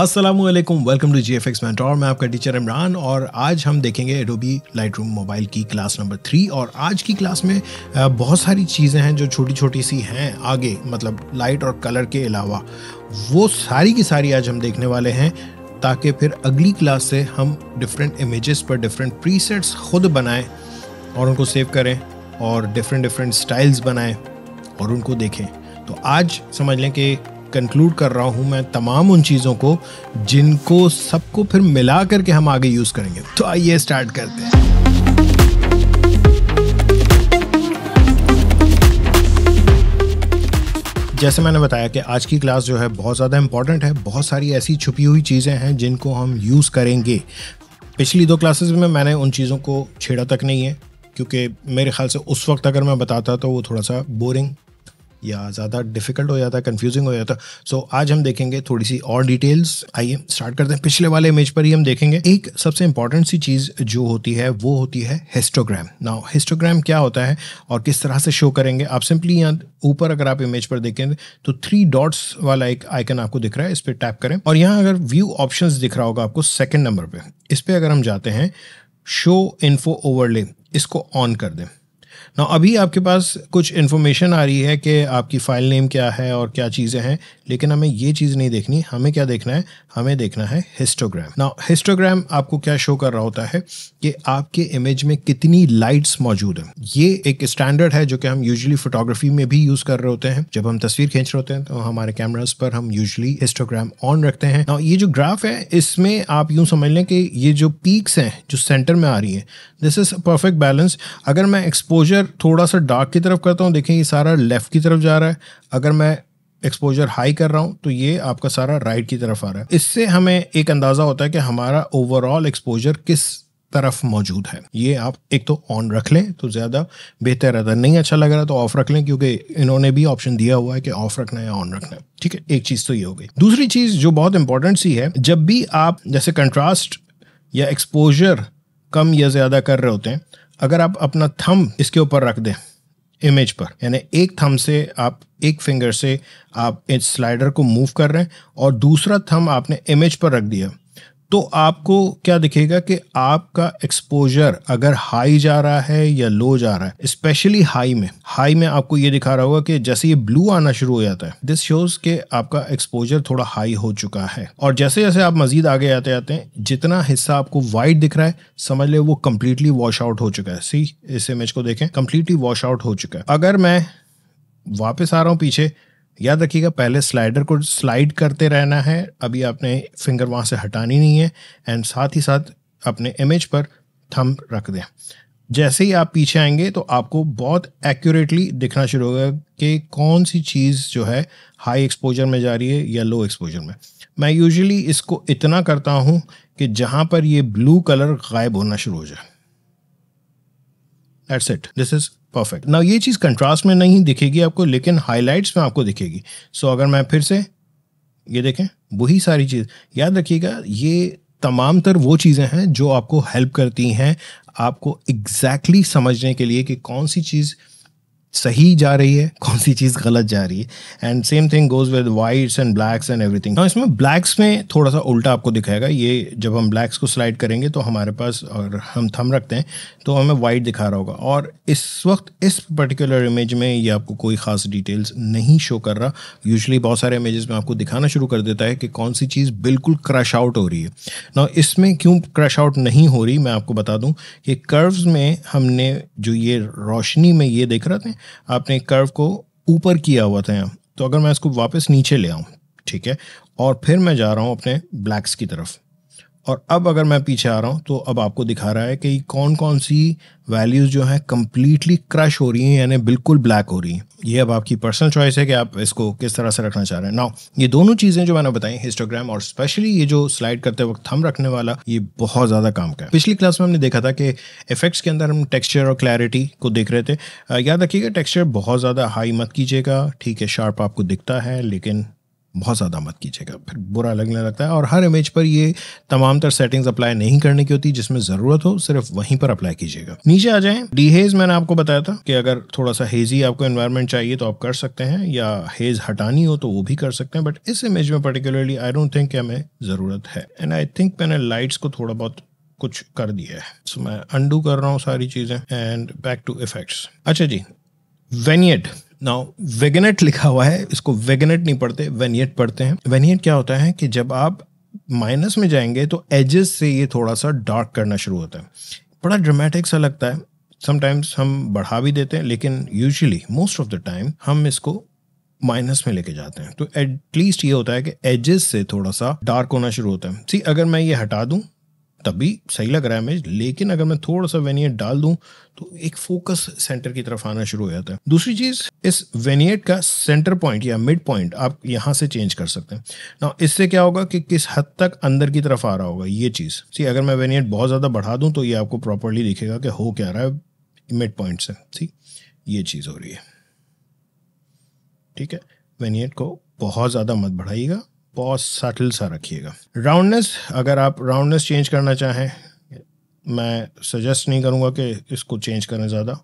السلام علیکم welcome to G F X mint اور میں آپ کا ٹیچر عمران اور آج ہم دیکھیں گے ایڈوبی لائٹ روم موبائل کی کلاس نمبر تھری اور آج کی کلاس میں بہت ساری چیزیں ہیں جو چھوٹی چھوٹی سی ہیں آگے مطلب لائٹ اور کلر کے علاوہ وہ ساری کی ساری آج ہم دیکھنے والے ہیں تاکہ پھر اگلی کلاس سے ہم ڈفرینٹ امیجز پر ڈفرینٹ پری سیٹس خود بنائیں اور ان کو سیو کریں اور ڈفرینٹ ڈفرینٹ اسٹائلس بنائیں اور ان کو دیکھیں تو آج سمجھ لیں کہ کنکلوڈ کر رہا ہوں میں تمام ان چیزوں کو جن کو سب کو پھر ملا کر کے ہم آگے یوز کریں گے تو آئیے اسٹارٹ کرتے ہیں جیسے میں نے بتایا کہ آج کی کلاس جو ہے بہت زیادہ امپورٹنٹ ہے بہت ساری ایسی چھپی ہوئی چیزیں ہیں جن کو ہم یوز کریں گے پچھلی دو کلاسز میں میں نے ان چیزوں کو چھیڑا تک نہیں ہے کیونکہ میرے خیال سے اس وقت اگر میں بتاتا تو وہ تھوڑا سا بورنگ یا زیادہ ڈیفیکلٹ ہو جاتا ہے کنفیوزنگ ہو جاتا ہے سو آج ہم دیکھیں گے تھوڑی سی اور ڈیٹیلس آئیے اسٹارٹ کرتے ہیں پچھلے والے امیج پر ہی ہم دیکھیں گے ایک سب سے امپورٹنٹ سی چیز جو ہوتی ہے وہ ہوتی ہے ہسٹوگرام نا ہسٹوگرام کیا ہوتا ہے اور کس طرح سے شو کریں گے آپ سمپلی یہاں اوپر اگر آپ امیج پر دیکھیں تو تھری ڈاٹس والا ایک آئکن آپ کو دکھ رہا ہے اس پہ ٹیپ کریں اور یہاں اگر ویو آپشنس دکھ رہا ہوگا آپ کو سیکنڈ نمبر پہ اس پہ اگر ہم جاتے ہیں شو انفو اوور لے اس کو آن کر دیں نا ابھی آپ کے پاس کچھ انفارمیشن آ رہی ہے کہ آپ کی فائل نیم کیا ہے اور کیا چیزیں ہیں لیکن ہمیں یہ چیز نہیں دیکھنی ہمیں کیا دیکھنا ہے ہمیں دیکھنا ہے ہسٹوگرام ہسٹوگرام نا آپ آپ کو کیا شو کر رہا ہوتا ہے کہ کے امیج میں کتنی لائٹس موجود ہیں یہ ایک اسٹینڈرڈ ہے جو کہ ہم یوزلی فوٹوگرافی میں بھی یوز کر رہے ہوتے ہیں جب ہم تصویر کھینچ رہے ہوتے ہیں تو ہمارے کیمراز پر ہم یوزلی ہسٹوگرام آن رکھتے ہیں نا یہ جو گراف ہے اس میں آپ یوں سمجھ لیں کہ یہ جو پیکس ہیں جو سینٹر میں آ رہی ہیں دس از پرفیکٹ بیلنس اگر میں ایکسپوز ایکسپوجر تھوڑا سا ڈارک کی طرف کرتا ہوں دیکھیں یہ سارا لیفٹ کی طرف جا رہا ہے اگر میں ایکسپوجر ہائی کر رہا ہوں تو یہ آپ کا سارا رائٹ کی طرف آ رہا ہے اس سے ہمیں ایک ایک اندازہ ہوتا ہے ہے کہ ہمارا ایکسپوجر کس طرف موجود یہ آپ تو تو آن رکھ لیں زیادہ بہتر آلپوجر نہیں اچھا لگ رہا تو آف رکھ لیں کیونکہ انہوں نے بھی آپشن دیا ہوا ہے کہ آف رکھنا ہے آن رکھنا ہے ٹھیک ہے ایک چیز تو یہ ہو گئی دوسری چیز جو بہت امپورٹنٹ سی ہے جب بھی آپ جیسے کنٹراسٹ یا ایکسپوجر کم یا زیادہ کر رہے ہوتے ہیں اگر آپ اپنا تھم اس کے اوپر رکھ دیں امیج پر یعنی ایک تھم سے آپ ایک فنگر سے آپ اس سلائڈر کو موو کر رہے ہیں اور دوسرا تھم آپ نے امیج پر رکھ دیا تو آپ کو کیا دکھے گا کہ آپ کا ایکسپوجر اگر ہائی جا رہا ہے یا لو جا رہا ہے اسپیشلی ہائی میں ہائی میں آپ کو یہ دکھا رہا ہوگا کہ جیسے یہ بلو آنا شروع ہو جاتا ہے دس شوز کہ آپ کا ایکسپوجر تھوڑا ہائی ہو چکا ہے اور جیسے جیسے آپ مزید آگے آتے آتے ہیں جتنا حصہ آپ کو وائٹ دکھ رہا ہے سمجھ لے وہ کمپلیٹلی واش آؤٹ ہو چکا ہے سی اس امیج کو دیکھیں کمپلیٹلی واش آؤٹ ہو چکا ہے اگر میں واپس آ رہا ہوں پیچھے یاد رکھیے گا پہلے سلائڈر کو سلائڈ کرتے رہنا ہے ابھی آپ نے فنگر وہاں سے ہٹانی نہیں ہے اینڈ ساتھ ہی ساتھ اپنے امیج پر تھم رکھ دیں جیسے ہی آپ پیچھے آئیں گے تو آپ کو بہت ایکوریٹلی دکھنا شروع ہوگا کہ کون سی چیز جو ہے ہائی ایکسپوجر میں جا رہی ہے یا لو ایکسپوجر میں میں یوزلی اس کو اتنا کرتا ہوں کہ جہاں پر یہ بلو کلر غائب ہونا شروع ہو جائے ایٹ دس از پرفیکٹ نہ یہ چیز کنٹراسٹ میں نہیں دکھے گی آپ کو لیکن ہائی لائٹس میں آپ کو دکھے گی سو اگر میں پھر سے یہ دیکھیں وہی ساری چیز یاد رکھیے گا یہ تمام تر وہ چیزیں ہیں جو آپ کو ہیلپ کرتی ہیں آپ کو اگزیکٹلی سمجھنے کے لیے کہ کون سی چیز صحیح جا رہی ہے کون سی چیز غلط جا رہی ہے and same thing goes with whites and blacks and everything اس میں بلیکس میں تھوڑا سا الٹا آپ کو دکھائے گا یہ جب ہم بلیکس کو سلائڈ کریں گے تو ہمارے پاس اور ہم تھم رکھتے ہیں تو ہمیں وائٹ دکھا رہا ہوگا اور اس وقت اس پرٹیکولر امیج میں یہ آپ کو کوئی خاص ڈیٹیلس نہیں شو کر رہا یوزلی بہت سارے امیجز میں آپ کو دکھانا شروع کر دیتا ہے کہ کون سی چیز بالکل کریش آؤٹ ہو رہی ہے نا اس میں کیوں کرش آؤٹ نہیں ہو رہی میں آپ کو بتا دوں کہ کروز میں ہم نے جو یہ روشنی میں یہ دیکھ رہے تھے آپ نے کرو کو اوپر کیا ہوا تھا تو اگر میں اس کو واپس نیچے لے آؤں ٹھیک ہے اور پھر میں جا رہا ہوں اپنے بلیکس کی طرف اور اب اگر میں پیچھے آ رہا ہوں تو اب آپ کو دکھا رہا ہے کہ کون کون سی ویلیوز جو ہیں کمپلیٹلی کرش ہو رہی ہیں یعنی بالکل بلیک ہو رہی ہیں یہ اب آپ کی پرسنل چوائس ہے کہ آپ اس کو کس طرح سے رکھنا چاہ رہے ہیں نا یہ دونوں چیزیں جو میں نے بتائیں ہسٹوگرام اور اسپیشلی یہ جو سلائڈ کرتے وقت تھم رکھنے والا یہ بہت زیادہ کام کا ہے پچھلی کلاس میں ہم نے دیکھا تھا کہ افیکٹس کے اندر ہم ٹیکسچر اور کلیئرٹی کو دیکھ رہے تھے یاد رکھیے گا ٹیکسچر بہت زیادہ ہائی مت کیجیے گا ٹھیک ہے شارپ آپ کو دکھتا ہے لیکن بہت زیادہ مت کیجیے گا پھر برا لگنے لگتا ہے اور ہر امیج پر یہ تمام تر سیٹنگز اپلائی نہیں کرنے کی ہوتی جس میں ضرورت ہو صرف وہیں پر اپلائی کیجیے گا نیچے آ جائیں ڈی ہیز میں نے آپ کو بتایا تھا کہ اگر تھوڑا سا ہیزی آپ کو انوائرمنٹ چاہیے تو آپ کر سکتے ہیں یا ہیز ہٹانی ہو تو وہ بھی کر سکتے ہیں بٹ اس امیج میں پرٹیکولرلی آئی ڈونٹ تھنک ہمیں ضرورت ہے اینڈ آئی تھنک میں نے لائٹس کو تھوڑا بہت کچھ کر دیا ہے سو میں انڈو کر رہا ہوں ساری چیزیں اینڈ بیک ٹو افیکٹس اچھا جی وینیٹ ناؤ ویگنیٹ لکھا ہوا ہے اس کو ویگنیٹ نہیں پڑھتے وینیٹ پڑھتے ہیں وینیٹ کیا ہوتا ہے کہ جب آپ مائنس میں جائیں گے تو ایجز سے یہ تھوڑا سا ڈارک کرنا شروع ہوتا ہے بڑا ڈرامیٹک سا لگتا ہے سم ٹائمس ہم بڑھا بھی دیتے ہیں لیکن usually most of the time ہم اس کو مائنس میں لے کے جاتے ہیں تو ایٹ لیسٹ یہ ہوتا ہے کہ ایجز سے تھوڑا سا ڈارک ہونا شروع ہوتا ہے سی اگر میں یہ ہٹا دوں تب بھی صحیح لگ رہا ہے امیج لیکن اگر میں تھوڑا سا وینیٹ ڈال دوں تو ایک فوکس سینٹر کی طرف آنا شروع ہو جاتا ہے دوسری چیز اس وینیٹ کا سینٹر پوائنٹ یا مڈ پوائنٹ آپ یہاں سے چینج کر سکتے ہیں نا اس سے کیا ہوگا کہ کس حد تک اندر کی طرف آ رہا ہوگا یہ چیز سی اگر میں وینیٹ بہت زیادہ بڑھا دوں تو یہ آپ کو پراپرلی دکھے گا کہ ہو کیا رہا ہے مڈ پوائنٹ سے ٹھیک یہ چیز ہو رہی ہے ٹھیک ہے وینیٹ کو بہت زیادہ مت بڑھائیے گا بہت سٹل سا رکھیے گا راؤنڈنیس اگر آپ راؤنڈنیس چینج کرنا چاہیں میں سجیسٹ نہیں کروں گا کہ اس کو چینج کریں زیادہ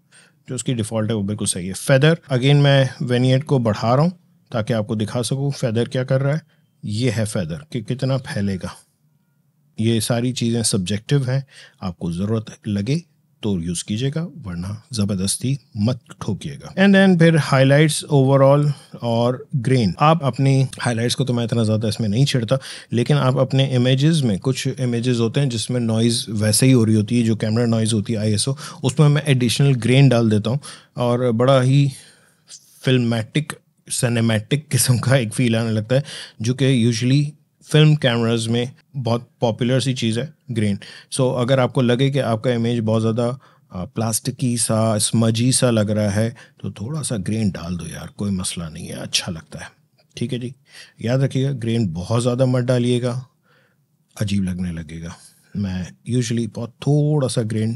جو اس کی ڈیفالٹ ہے وہ بالکل صحیح ہے فیدر اگین میں وینیٹ کو بڑھا رہا ہوں تاکہ آپ کو دکھا سکوں فیدر کیا کر رہا ہے یہ ہے فیدر کہ کتنا پھیلے گا یہ ساری چیزیں سبجیکٹو ہیں آپ کو ضرورت لگے تو یوز کیجیے گا ورنہ زبردستی مت ٹھوکیے گا اینڈ دین پھر ہائی لائٹس اوور آل اور گرین آپ اپنی ہائی لائٹس کو تو میں اتنا زیادہ اس میں نہیں چھیڑتا لیکن آپ اپنے امیجز میں کچھ امیجز ہوتے ہیں جس میں نوائز ویسے ہی ہو رہی ہوتی ہے جو کیمرہ نوائز ہوتی ہے آئی ایس او اس میں میں ایڈیشنل گرین ڈال دیتا ہوں اور بڑا ہی فلمیٹک سنیمیٹک قسم کا ایک فیل آنے لگتا ہے جو کہ یوزلی فلم کیمراز میں بہت پاپولر سی چیز ہے گرین سو اگر آپ کو لگے کہ آپ کا امیج بہت زیادہ پلاسٹکی سا اسمجی سا لگ رہا ہے تو تھوڑا سا گرین ڈال دو یار کوئی مسئلہ نہیں ہے اچھا لگتا ہے ٹھیک ہے جی یاد رکھیے گا گرین بہت زیادہ مت ڈالیے گا عجیب لگنے لگے گا میں یوزلی بہت تھوڑا سا گرین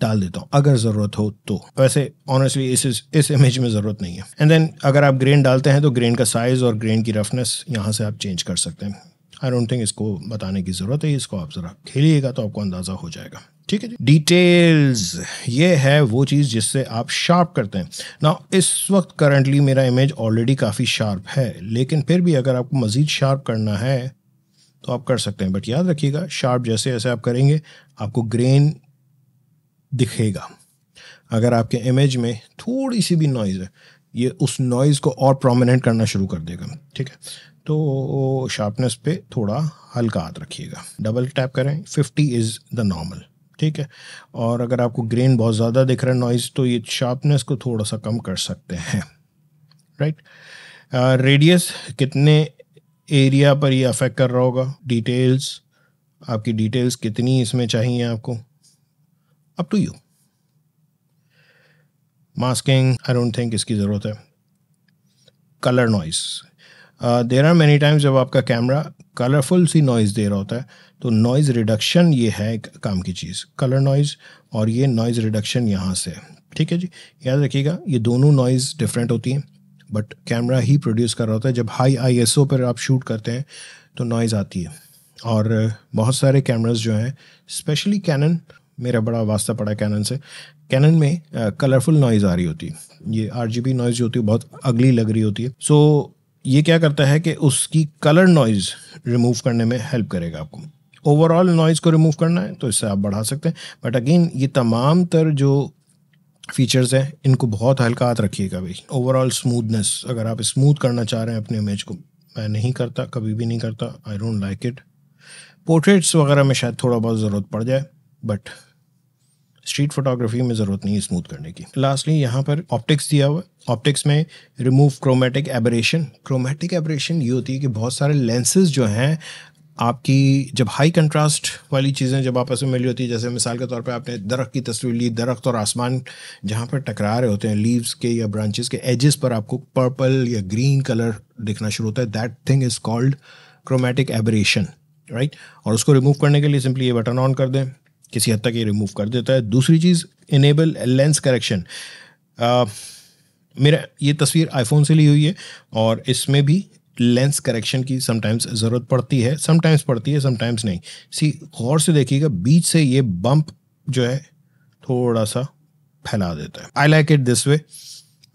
ڈال دیتا ہوں اگر ضرورت ہو تو ویسے آنیسٹلی اس اس اس امیج میں ضرورت نہیں ہے اینڈ دین اگر آپ گرین ڈالتے ہیں تو گرین کا سائز اور گرین کی رفنس یہاں سے آپ چینج کر سکتے ہیں آئی ڈونٹ تھنک اس کو بتانے کی ضرورت ہے اس کو آپ ذرا کھیلیے گا تو آپ کو اندازہ ہو جائے گا ٹھیک ہے ڈیٹیلز جی۔ یہ ہے وہ چیز جس سے آپ شارپ کرتے ہیں نا اس وقت کرنٹلی میرا امیج آلریڈی کافی شارپ ہے لیکن پھر بھی اگر آپ کو مزید شارپ کرنا ہے تو آپ کر سکتے ہیں بٹ یاد رکھیے گا شارپ جیسے جیسے آپ کریں گے آپ کو گرین دکھے گا اگر آپ کے امیج میں تھوڑی سی بھی نوائز ہے یہ اس نوائز کو اور پرومیننٹ کرنا شروع کر دے گا ٹھیک ہے تو شارپنس پہ تھوڑا ہلکا ہاتھ رکھیے گا ڈبل ٹیپ کریں ففٹی از دا نارمل ٹھیک ہے اور اگر آپ کو گرین بہت زیادہ دکھ رہا ہے نوائز تو یہ شارپنیس کو تھوڑا سا کم کر سکتے ہیں رائٹ ریڈیس کتنے ایریا پر یہ افیکٹ کر رہا ہوگا ڈیٹیلس آپ کی ڈیٹیلس کتنی اس میں چاہیے آپ کو up to you masking I don't think اس کی ضرورت ہے colour noise there are many times جب آپ کا کیمرہ کلرفل سی نوائز دے رہا ہوتا ہے تو نوائز ریڈکشن یہ ہے ایک کام کی چیز کلر نوائز اور یہ نوائز ریڈکشن یہاں سے ٹھیک ہے جی یاد رکھیے گا یہ دونوں نوائز ڈفرینٹ ہوتی ہیں بٹ کیمرہ ہی پروڈیوس کر رہا ہوتا ہے جب ہائی آئی ایس او پر آپ شوٹ کرتے ہیں تو نوائز آتی ہے اور بہت سارے کیمراز جو ہیں اسپیشلی کینن میرا بڑا واسطہ پڑا کینن سے کینن میں کلرفل uh, نوائز آ رہی ہوتی ہے یہ آر جی بی نوائز جو ہوتی ہے بہت اگلی لگ رہی ہوتی ہے سو یہ کیا کرتا ہے کہ اس کی کلر نوائز ریموو کرنے میں ہیلپ کرے گا آپ کو اوور آل نوائز کو ریموو کرنا ہے تو اس سے آپ بڑھا سکتے ہیں بٹ اگین یہ تمام تر جو فیچرز ہیں ان کو بہت ہلکات رکھیے گا بھائی اوور آل اسموتھنیس اگر آپ اسموتھ کرنا چاہ رہے ہیں اپنے امیج کو میں نہیں کرتا کبھی بھی نہیں کرتا I don't like it portraits وغیرہ میں شاید تھوڑا بہت ضرورت پڑ جائے بٹ اسٹریٹ فوٹوگرافی میں ضرورت نہیں ہے اسموتھ کرنے کی لاسٹلی یہاں پر آپٹکس دیا ہوا آپٹکس میں remove chromatic aberration chromatic aberration یہ ہوتی ہے کہ بہت سارے لینسز جو ہیں آپ کی جب ہائی کنٹراسٹ والی چیزیں جب آپس میں ملی ہوتی ہیں جیسے مثال کے طور پہ آپ نے درخت کی تصویر لی درخت اور آسمان جہاں پر ٹکرا رہے ہوتے ہیں لیوس کے یا برانچز کے ایجز پر آپ کو پرپل یا گرین کلر دکھنا شروع ہوتا ہے that thing is called chromatic aberration right اور اس کو ریموو کرنے کے لیے سمپلی یہ بٹن آن کر دیں کسی حد تک یہ ریموو کر دیتا ہے دوسری چیز انیبل لینس کریکشن میرا یہ تصویر آئی فون سے لی ہوئی ہے اور اس میں بھی لینس کریکشن کی سم ٹائمس ضرورت پڑتی ہے سم ٹائمس پڑتی ہے سم ٹائمس نہیں سی غور سے دیکھیے گا بیچ سے یہ بمپ جو ہے تھوڑا سا پھیلا دیتا ہے I like it this way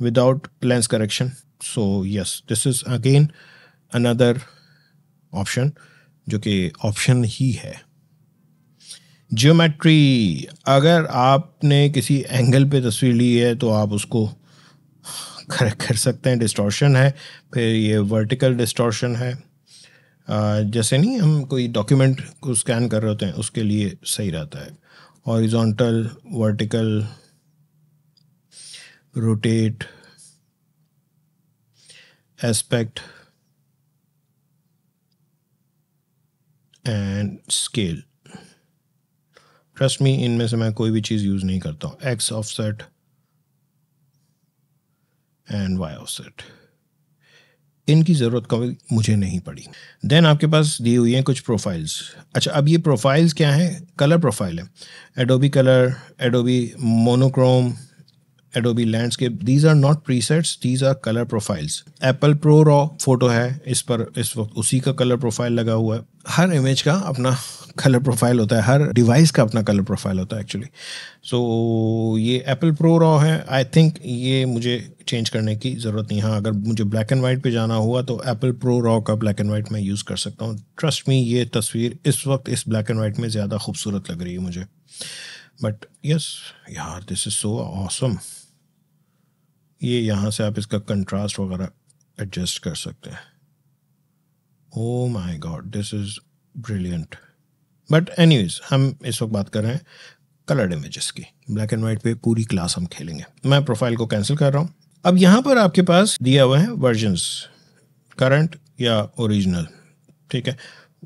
without lens correction so yes this is again اندر آپشن جو کہ آپشن ہی ہے جیومیٹری اگر آپ نے کسی اینگل پہ تصویر لی ہے تو آپ اس کو کریکٹ کر سکتے ہیں ڈسٹورشن ہے پھر یہ ورٹیکل ڈسٹورشن ہے جیسے نہیں ہم کوئی ڈاکیومنٹ کو اسکین کر رہے ہوتے ہیں اس کے لیے صحیح رہتا ہے horizontal vertical rotate aspect and scale trust me ان میں سے میں کوئی بھی چیز یوز نہیں کرتا ہوں X offset and Y offset ان کی ضرورت کبھی مجھے نہیں پڑی دین آپ کے پاس دی ہوئی ہیں کچھ پروفائلس اچھا اب یہ پروفائلس کیا ہیں کلر پروفائل ہیں Adobe colour Adobe monochrome Adobe landscape these are not presets these are colour profiles Apple pro raw photo ہے اس پر اس وقت اسی کا کلر پروفائل لگا ہوا ہے ہر امیج کا اپنا کلر پروفائل ہوتا ہے ہر ڈیوائس کا اپنا کلر پروفائل ہوتا ہے ایکچولی سو یہ ایپل پرو را ہے آئی تھنک یہ مجھے چینج کرنے کی ضرورت نہیں ہاں اگر مجھے بلیک اینڈ وائٹ پہ جانا ہوا تو ایپل پرو را کا بلیک اینڈ وائٹ میں یوز کر سکتا ہوں ٹرسٹ میں یہ تصویر اس وقت اس بلیک اینڈ وائٹ میں زیادہ خوبصورت لگ رہی ہے مجھے بٹ یس یار دس از سو آسم یہ یہاں سے آپ اس کا کنٹراسٹ وغیرہ ایڈجسٹ کر سکتے ہیں oh my god this is brilliant but anyways ہم اس وقت بات کر رہے ہیں کلرڈ امیجز کی بلیک اینڈ وائٹ پہ پوری کلاس ہم کھیلیں گے میں پروفائل کو کینسل کر رہا ہوں اب یہاں پر آپ کے پاس دیا ہوا ہے ورژنس کرنٹ یا اوریجنل ٹھیک ہے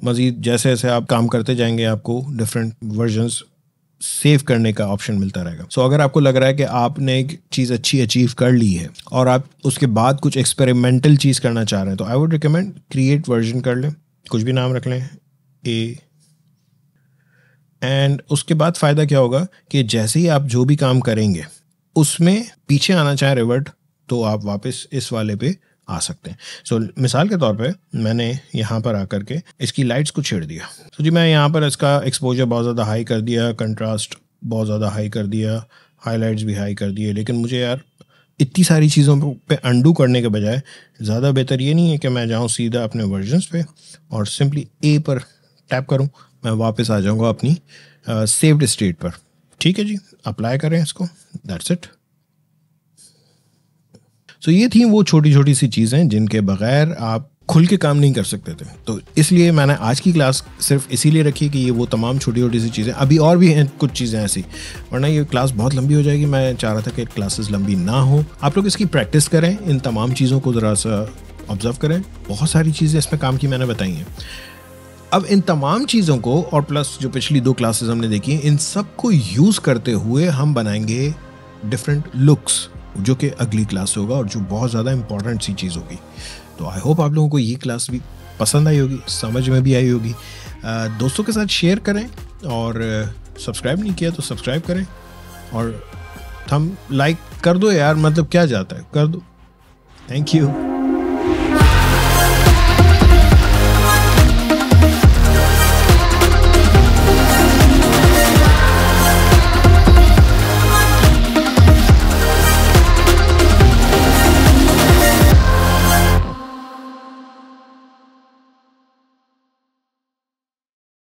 مزید جیسے جیسے آپ کام کرتے جائیں گے آپ کو ڈفرینٹ ورژنس سیو کرنے کا آپشن ملتا رہے گا سو اگر آپ کو لگ رہا ہے کہ آپ نے ایک چیز اچھی اچیو کر لی ہے اور آپ اس کے بعد کچھ ایکسپیریمنٹل چیز کرنا چاہ رہے ہیں تو I would recommend create version کر لیں کچھ بھی نام رکھ لیں اے اینڈ اس کے بعد فائدہ کیا ہوگا کہ جیسے ہی آپ جو بھی کام کریں گے اس میں پیچھے آنا چاہیں ریورٹ تو آپ واپس اس والے پہ آ سکتے ہیں سو مثال کے طور پہ میں نے یہاں پر آ کر کے اس کی لائٹس کو چھیڑ دیا تو جی میں یہاں پر اس کا ایکسپوجر بہت زیادہ ہائی کر دیا کنٹراسٹ بہت زیادہ ہائی کر دیا ہائی لائٹس بھی ہائی کر دیے لیکن مجھے یار اتنی ساری چیزوں پہ انڈو کرنے کے بجائے زیادہ بہتر یہ نہیں ہے کہ میں جاؤں سیدھا اپنے ورژنس پہ اور سمپلی اے پر ٹیپ کروں میں واپس آ جاؤں گا اپنی سیوڈ اسٹیٹ پر ٹھیک ہے جی اپلائی کریں اس کو دیٹس اٹ سو یہ تھیں وہ چھوٹی چھوٹی سی چیزیں جن کے بغیر آپ کھل کے کام نہیں کر سکتے تھے تو اس لیے میں نے آج کی کلاس صرف اسی لیے رکھی کہ یہ وہ تمام چھوٹی چھوٹی سی چیزیں ابھی اور بھی ہیں کچھ چیزیں ایسی ورنہ یہ کلاس بہت لمبی ہو جائے گی میں چاہ رہا تھا کہ کلاسز لمبی نہ ہوں آپ لوگ اس کی پریکٹس کریں ان تمام چیزوں کو ذرا سا آبزرو کریں بہت ساری چیزیں اس میں کام کی میں نے بتائی ہیں اب ان تمام چیزوں کو اور پلس جو پچھلی دو کلاسز ہم نے دیکھی ہیں ان سب کو یوز کرتے ہوئے ہم بنائیں گے ڈفرینٹ لکس جو کہ اگلی کلاس ہوگا اور جو بہت زیادہ امپورٹنٹ سی چیز ہوگی تو آئی ہوپ آپ لوگوں کو یہ کلاس بھی پسند آئی ہوگی سمجھ میں بھی آئی ہوگی دوستوں کے ساتھ شیئر کریں اور سبسکرائب نہیں کیا تو سبسکرائب کریں اور تھم لائک کر دو یار مطلب کیا جاتا ہے کر دو تھینک یو